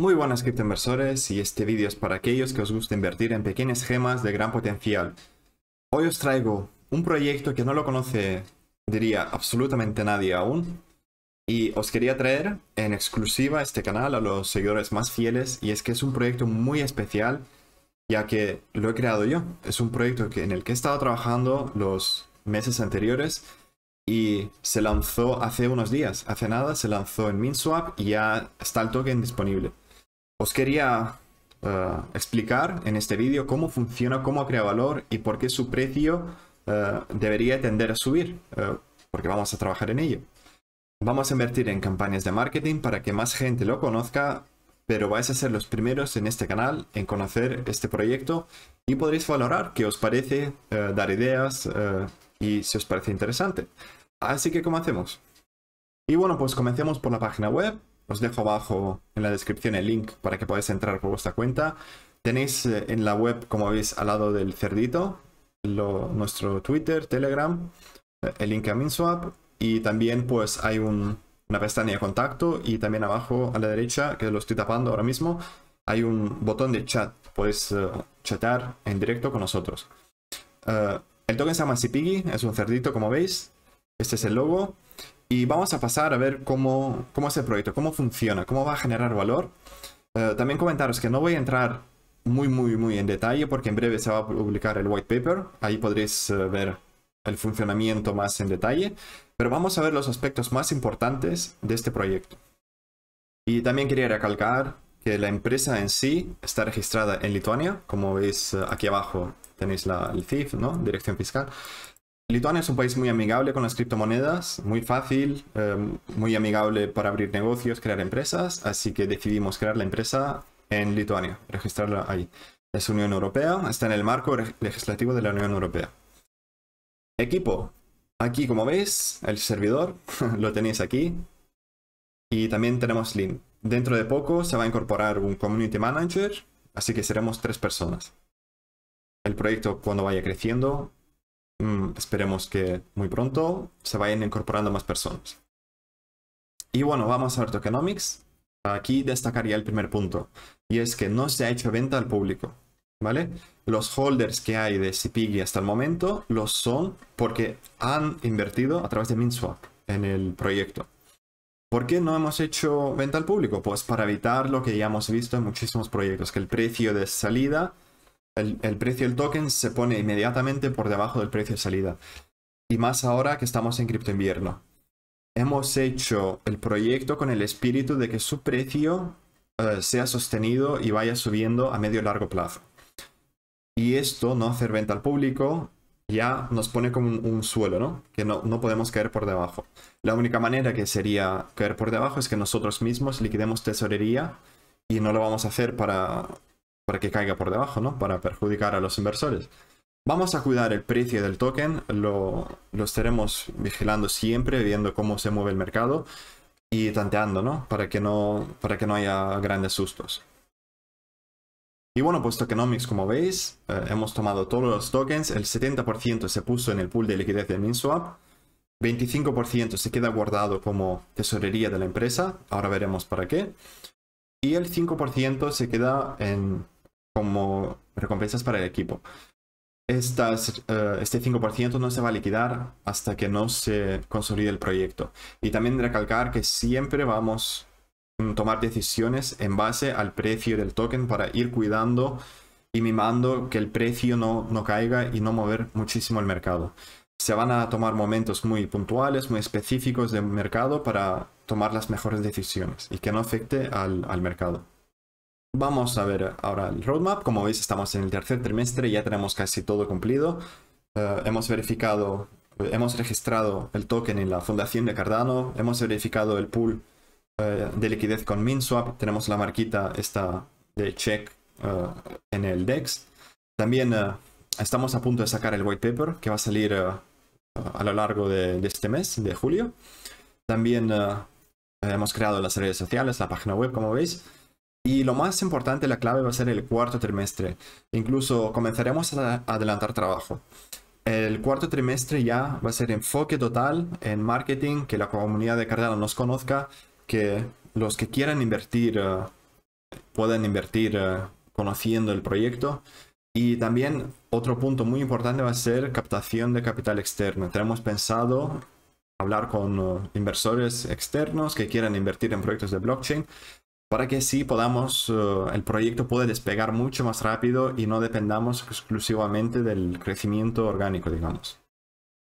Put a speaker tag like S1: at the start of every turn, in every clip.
S1: Muy buenas criptoinversores y este vídeo es para aquellos que os gusta invertir en pequeñas gemas de gran potencial. Hoy os traigo un proyecto que no lo conoce, diría, absolutamente nadie aún. Y os quería traer en exclusiva a este canal a los seguidores más fieles y es que es un proyecto muy especial ya que lo he creado yo. Es un proyecto en el que he estado trabajando los meses anteriores y se lanzó hace unos días. Hace nada se lanzó en MinSwap y ya está el token disponible. Os quería eh, explicar en este vídeo cómo funciona, cómo crea valor y por qué su precio eh, debería tender a subir, eh, porque vamos a trabajar en ello. Vamos a invertir en campañas de marketing para que más gente lo conozca, pero vais a ser los primeros en este canal en conocer este proyecto y podréis valorar qué os parece, dar ideas y si os parece interesante. Así que, ¿cómo hacemos? Y bueno, pues comencemos por la página web. Os dejo abajo en la descripción el link para que podáis entrar por vuestra cuenta. Tenéis eh, en la web, como veis, al lado del cerdito, nuestro Twitter, Telegram, eh, el link a MinSwap y también pues hay una pestaña de contacto y también abajo a la derecha, que lo estoy tapando ahora mismo, hay un botón de chat. Podéis eh, chatar en directo con nosotros. el token se llama Sipigi, es un cerdito como veis. Este es el logo. Y vamos a pasar a ver cómo, es el proyecto, cómo funciona, cómo va a generar valor. Eh, también comentaros que no voy a entrar muy, muy, muy en detalle porque en breve se va a publicar el white paper. Ahí podréis eh, ver el funcionamiento más en detalle. Pero vamos a ver los aspectos más importantes de este proyecto. Y también quería recalcar que la empresa en sí está registrada en Lituania. Como veis eh, aquí abajo tenéis el CIF, Dirección Fiscal. Lituania es un país muy amigable con las criptomonedas, muy fácil, em, muy amigable para abrir negocios, crear empresas, así que decidimos crear la empresa en Lituania, registrarla ahí. Es Unión Europea, está en el marco legislativo de la Unión Europea. Equipo. Aquí, como veis, el servidor, lo tenéis aquí. Y también tenemos Link. Dentro de poco se va a incorporar un Community Manager, así que seremos tres personas. El proyecto, cuando vaya creciendo, Mm, esperemos que muy pronto se vayan incorporando más personas. Y bueno, vamos a ver Tokenomics. Aquí destacaría el primer punto, y es que no se ha hecho venta al público, ¿vale? Los holders que hay de CPG hasta el momento los son porque han invertido a través de Minswap en el proyecto. ¿Por qué no hemos hecho venta al público? Pues para evitar lo que ya hemos visto en muchísimos proyectos, que el precio de salida el, precio del token se pone inmediatamente por debajo del precio de salida. Y más ahora que estamos en cripto invierno. Hemos hecho el proyecto con el espíritu de que su precio eh, sea sostenido y vaya subiendo a medio y largo plazo. Y esto, no hacer venta al público, ya nos pone como un, suelo, ¿no? Que no, no, podemos caer por debajo. La única manera que sería caer por debajo es que nosotros mismos liquidemos tesorería y no lo vamos a hacer para, para que caiga por debajo, Para perjudicar a los inversores. Vamos a cuidar el precio del token, lo, estaremos vigilando siempre, viendo cómo se mueve el mercado y tanteando, ¿no? Para que no, para que no haya grandes sustos. Y bueno, puesto pues Tokenomics, como veis, eh, hemos tomado todos los tokens, el 70% se puso en el pool de liquidez de MinSwap, 25% se queda guardado como tesorería de la empresa, ahora veremos para qué, y el 5% se queda en como recompensas para el equipo. Estas, eh, este 5% no se va a liquidar hasta que no se consolide el proyecto. Y también recalcar que siempre vamos a tomar decisiones en base al precio del token para ir cuidando y mimando que el precio no, caiga y no mover muchísimo el mercado. Se van a tomar momentos muy puntuales, muy específicos del mercado para tomar las mejores decisiones y que no afecte al mercado. Vamos a ver ahora el roadmap. Como veis, estamos en el tercer trimestre, ya tenemos casi todo cumplido. Eh, hemos verificado, eh, hemos registrado el token en la fundación de Cardano, hemos verificado el pool eh, de liquidez con MinSwap, tenemos la marquita esta de check en el DEX. También estamos a punto de sacar el white paper que va a salir a lo largo de, este mes, de julio. También hemos creado las redes sociales, la página web, como veis. Y lo más importante, la clave va a ser el cuarto trimestre. Incluso comenzaremos a adelantar trabajo. El cuarto trimestre ya va a ser enfoque total en marketing, que la comunidad de Cardano nos conozca, que los que quieran invertir eh, puedan invertir eh, conociendo el proyecto. Y también otro punto muy importante va a ser captación de capital externo. Tenemos pensado hablar con eh, inversores externos que quieran invertir en proyectos de blockchain para que sí podamos, eh, el proyecto puede despegar mucho más rápido y no dependamos exclusivamente del crecimiento orgánico, digamos.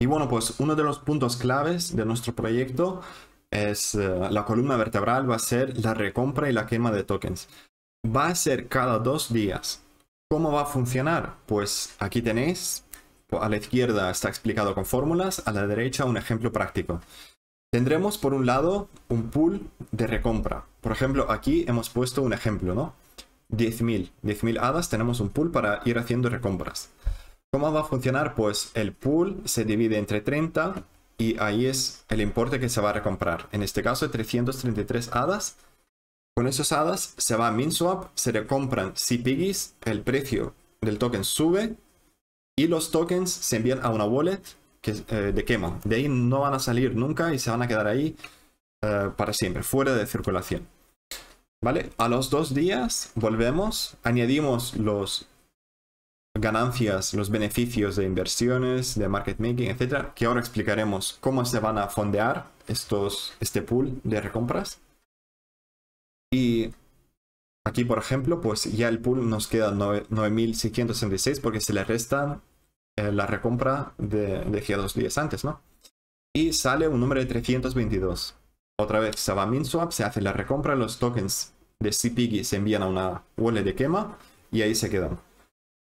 S1: Y bueno, pues uno de los puntos claves de nuestro proyecto es eh, la columna vertebral va a ser la recompra y la quema de tokens. Va a ser cada dos días. ¿Cómo va a funcionar? Pues aquí tenéis, a la izquierda está explicado con fórmulas, a la derecha un ejemplo práctico. Tendremos por un lado un pool de recompra. Por ejemplo, aquí hemos puesto un ejemplo, ¿no? 10.000. 10.000 hadas tenemos un pool para ir haciendo recompras. ¿Cómo va a funcionar? Pues el pool se divide entre 30 y ahí es el importe que se va a recomprar. En este caso, 333 hadas. Con esos hadas se va a MinSwap, se recompran CPG's, el precio del token sube y los tokens se envían a una wallet eh, de quema. De ahí no van a salir nunca y se van a quedar ahí eh, para siempre, fuera de circulación. ¿Vale? A los dos días volvemos, añadimos los ganancias, los beneficios de inversiones, de market making, etcétera, que ahora explicaremos cómo se van a fondear estos, este pool de recompras. Y aquí, por ejemplo, pues ya el pool nos queda 9.666 porque se le restan eh, la recompra de, de dos días antes, ¿no? Y sale un número de 322. Otra vez se va a MinSwap, se hace la recompra, los tokens de CPG se envían a una wallet de quema y ahí se quedan.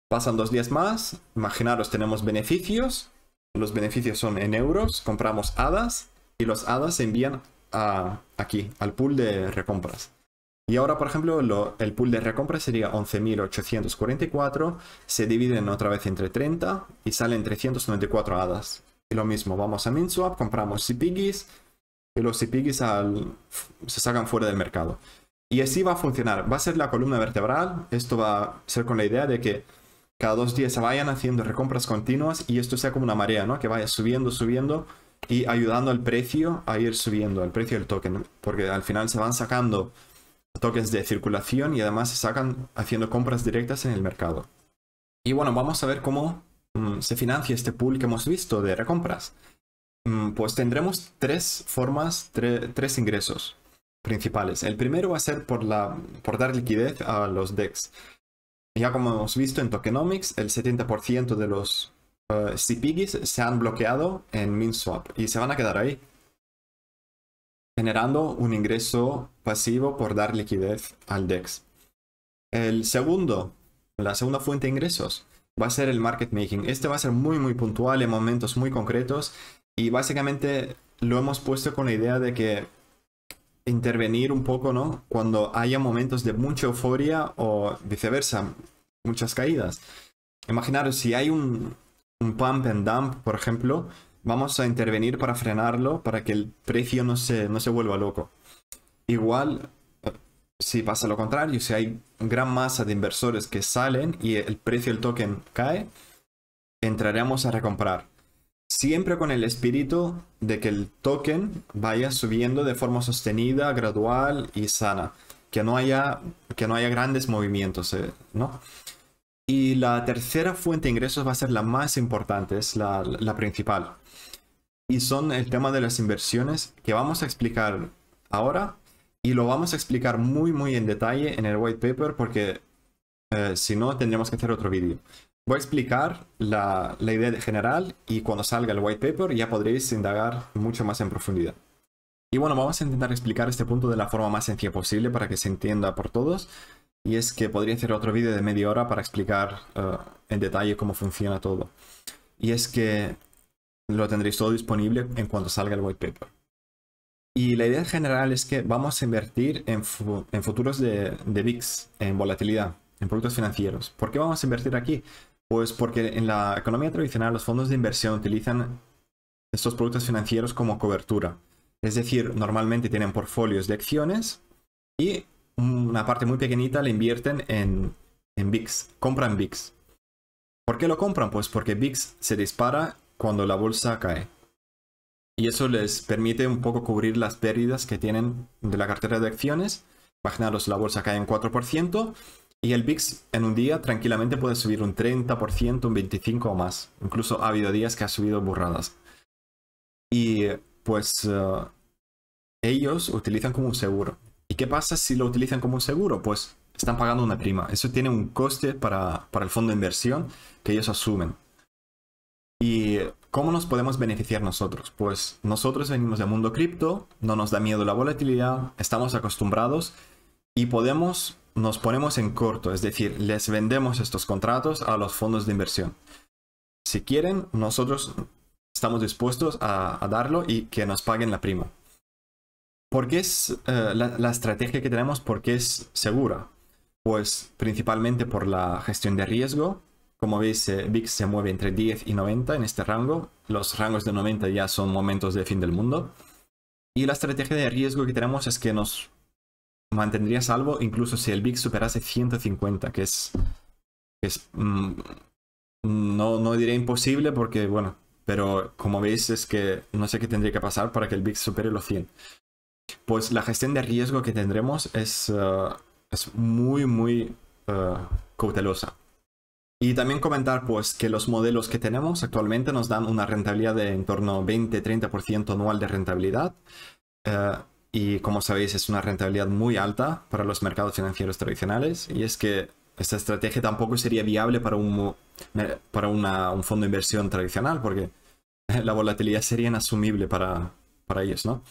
S1: Pasan dos días más, imaginaros tenemos beneficios, los beneficios son en euros, compramos hadas y los hadas se envían a, aquí, al pool de recompras. Y ahora, por ejemplo, el pool de recompra sería 11.844, se dividen otra vez entre 30 y salen 394 hadas. Y lo mismo, vamos a MinSwap, compramos CPGs y los CPGs se sacan fuera del mercado. Y así va a funcionar, va a ser la columna vertebral, esto va a ser con la idea de que cada dos días se vayan haciendo recompras continuas y esto sea como una marea, ¿no? Que vaya subiendo, subiendo y ayudando al precio a ir subiendo, al precio del token, porque al final se van sacando tokens de circulación y además se sacan haciendo compras directas en el mercado. Y bueno, vamos a ver cómo mm, se financia este pool que hemos visto de recompras. Mm, pues tendremos tres formas, tres ingresos principales. El primero va a ser por, la, por dar liquidez a los DEX. Ya como hemos visto en Tokenomics, el 70% de los eh, CPGs se han bloqueado en MinSwap y se van a quedar ahí generando un ingreso pasivo por dar liquidez al DEX. El segundo, la segunda fuente de ingresos va a ser el market making. Este va a ser muy muy puntual en momentos muy concretos y básicamente lo hemos puesto con la idea de que intervenir un poco, ¿no? Cuando haya momentos de mucha euforia o viceversa, muchas caídas. Imaginaros si hay un, un pump and dump, por ejemplo, vamos a intervenir para frenarlo, para que el precio no se, no se vuelva loco. Igual, si pasa lo contrario, si hay gran masa de inversores que salen y el precio del token cae, entraremos a recomprar. Siempre con el espíritu de que el token vaya subiendo de forma sostenida, gradual y sana. Que no haya, que no haya grandes movimientos, eh, ¿no? Y la tercera fuente de ingresos va a ser la más importante, es la, principal. Y son el tema de las inversiones que vamos a explicar ahora y lo vamos a explicar muy muy en detalle en el white paper porque eh, si no tendremos que hacer otro vídeo. Voy a explicar la, la idea general y cuando salga el white paper ya podréis indagar mucho más en profundidad. Y bueno, vamos a intentar explicar este punto de la forma más sencilla posible para que se entienda por todos y es que podría hacer otro vídeo de media hora para explicar eh, en detalle cómo funciona todo. Y es que lo tendréis todo disponible en cuanto salga el white paper. Y la idea general es que vamos a invertir en, futuros de, de, VIX, en volatilidad, en productos financieros. ¿Por qué vamos a invertir aquí? Pues porque en la economía tradicional los fondos de inversión utilizan estos productos financieros como cobertura. Es decir, normalmente tienen portfolios de acciones y una parte muy pequeñita le invierten en, en VIX, compran VIX. ¿Por qué lo compran? Pues porque VIX se dispara cuando la bolsa cae. Y eso les permite un poco cubrir las pérdidas que tienen de la cartera de acciones. Imaginaros, la bolsa cae en 4% y el VIX en un día tranquilamente puede subir un 30%, un 25% o más. Incluso ha habido días que ha subido burradas. Y pues eh, ellos utilizan como un seguro. ¿Y qué pasa si lo utilizan como un seguro? Pues están pagando una prima. Eso tiene un coste para, el fondo de inversión que ellos asumen. ¿Y cómo nos podemos beneficiar nosotros? Pues nosotros venimos del mundo cripto, no nos da miedo la volatilidad, estamos acostumbrados y podemos, nos ponemos en corto, es decir, les vendemos estos contratos a los fondos de inversión. Si quieren, nosotros estamos dispuestos a darlo y que nos paguen la prima porque es eh, la, estrategia que tenemos? porque es segura? Pues principalmente por la gestión de riesgo. Como veis, eh, VIX se mueve entre 10 y 90 en este rango. Los rangos de 90 ya son momentos de fin del mundo. Y la estrategia de riesgo que tenemos es que nos mantendría salvo incluso si el VIX superase 150, que es... Que es mm, no, no diré imposible porque, bueno, pero como veis es que no sé qué tendría que pasar para que el VIX supere los 100 pues la gestión de riesgo que tendremos es, eh, muy, muy eh, cautelosa. Y también comentar pues que los modelos que tenemos actualmente nos dan una rentabilidad de en torno 20-30% anual de rentabilidad. Eh, y como sabéis es una rentabilidad muy alta para los mercados financieros tradicionales. Y es que esta estrategia tampoco sería viable para un, para un fondo de inversión tradicional porque la volatilidad sería inasumible para, para ellos, ¿no?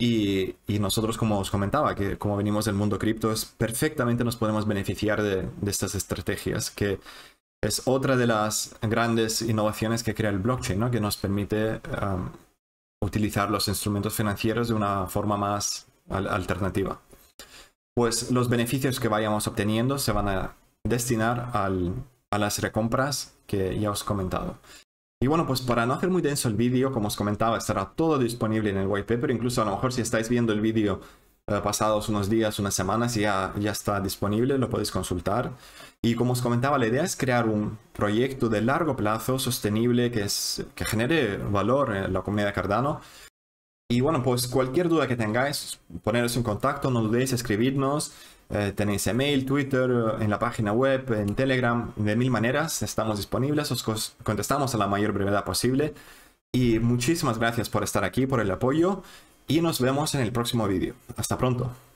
S1: Y, nosotros, como os comentaba, que como venimos del mundo cripto, es, perfectamente nos podemos beneficiar de, estas estrategias, que es otra de las grandes innovaciones que crea el blockchain, ¿no? que nos permite um, utilizar los instrumentos financieros de una forma más alternativa. Pues los beneficios que vayamos obteniendo se van a destinar a las recompras que ya os he comentado. Y bueno, pues para no hacer muy denso el vídeo, como os comentaba, estará todo disponible en el white paper. Incluso a lo mejor si estáis viendo el vídeo eh, pasados unos días, unas semanas, ya, ya está disponible, lo podéis consultar. Y como os comentaba, la idea es crear un proyecto de largo plazo, sostenible, que, que genere valor en la comunidad Cardano y bueno, pues cualquier duda que tengáis, poneros en contacto, no dudéis, escribirnos. Eh, tenéis email, Twitter, eh, en la página web, en Telegram, de mil maneras. Estamos disponibles, os contestamos a la mayor brevedad posible. Y muchísimas gracias por estar aquí, por el apoyo. Y nos vemos en el próximo vídeo. Hasta pronto.